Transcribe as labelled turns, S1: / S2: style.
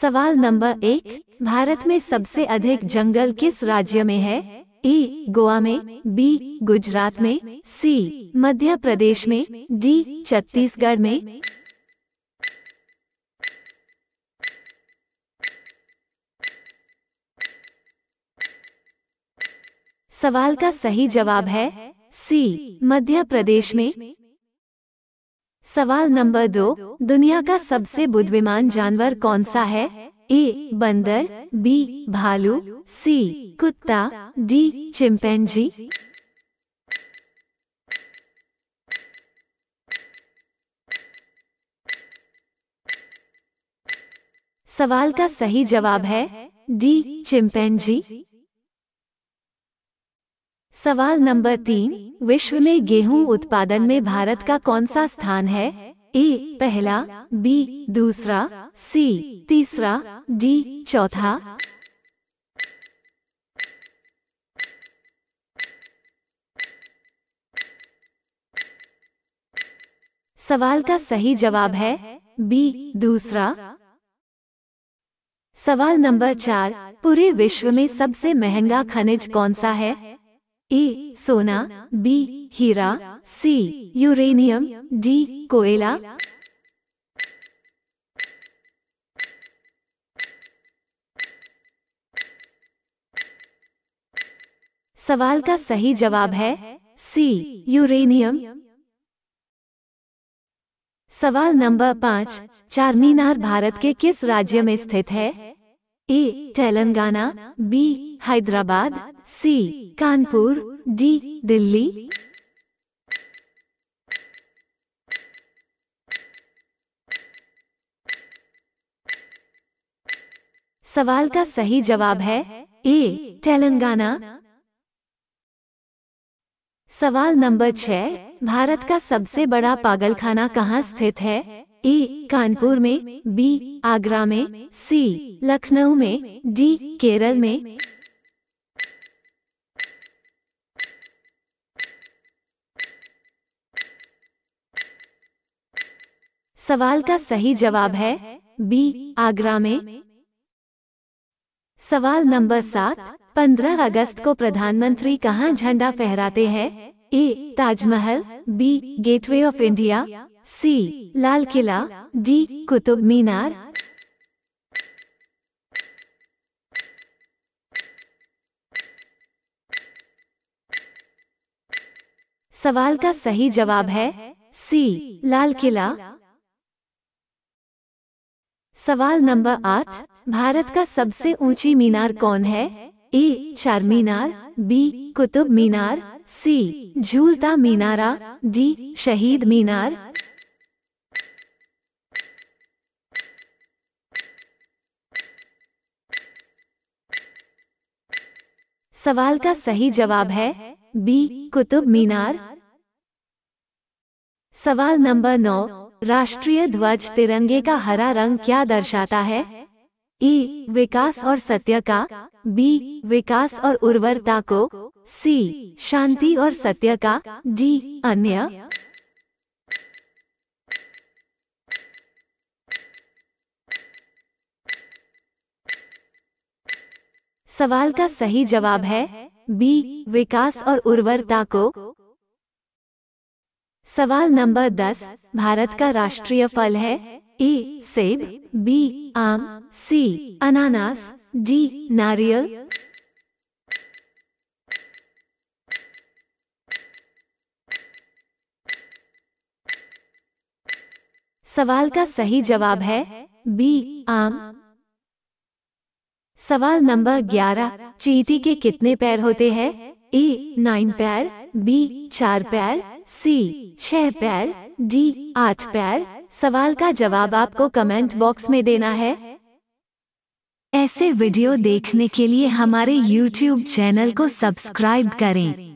S1: सवाल नंबर एक भारत में सबसे अधिक जंगल किस राज्य में है ए गोवा में बी गुजरात में सी मध्य प्रदेश में डी छत्तीसगढ़ में सवाल का सही जवाब है सी मध्य प्रदेश में सवाल नंबर दो दुनिया का सबसे बुद्धिमान जानवर कौन सा है ए बंदर बी भालू सी कुत्ता डी चिंपैंजी सवाल का सही जवाब है डी चिंपैंजी सवाल नंबर तीन विश्व में गेहूं उत्पादन में भारत का कौन सा स्थान है ए पहला बी दूसरा सी तीसरा डी चौथा सवाल का सही जवाब है बी दूसरा सवाल नंबर चार पूरे विश्व में सबसे महंगा खनिज कौन सा है ए सोना बी हीरा सी यूरेनियम डी कोयला सवाल का सही जवाब है सी यूरेनियम सवाल नंबर पाँच चारमीनार भारत के किस राज्य में स्थित है A Telangana B Hyderabad C Kanpur D Delhi सवाल का सही जवाब है ए तेलंगाना सवाल नंबर छह भारत का सबसे बड़ा पागलखाना कहाँ स्थित है ए कानपुर में बी आगरा में सी लखनऊ में डी केरल में सवाल का सही जवाब है बी आगरा में सवाल नंबर सात पंद्रह अगस्त को प्रधानमंत्री कहाँ झंडा फहराते हैं A Taj Mahal B Gateway of India C Lal Qila D Qutub Minar सवाल का सही जवाब है सी लाल किला सवाल नंबर आठ भारत का सबसे ऊंची मीनार कौन है ए चार मीनार बी कुतुब मीनार सी झूलता मीनारा डी शहीद मीनार सवाल का सही जवाब है बी कुतुब मीनार सवाल नंबर नौ राष्ट्रीय ध्वज तिरंगे का हरा रंग क्या दर्शाता है ई विकास और सत्य का बी विकास और उर्वरता को सी शांति और सत्य का डी अन्य सवाल का सही जवाब है बी विकास और उर्वरता को सवाल नंबर दस भारत का राष्ट्रीय फल है ए सेब बी आम सी अनानास डी नारियल सवाल का सही जवाब है बी आम सवाल नंबर 11 चींटी के कितने पैर होते हैं ए नाइन पैर बी चार पैर सी छह पैर डी आठ पैर सवाल का जवाब आपको कमेंट बॉक्स में देना है ऐसे वीडियो देखने के लिए हमारे YouTube चैनल को सब्सक्राइब करें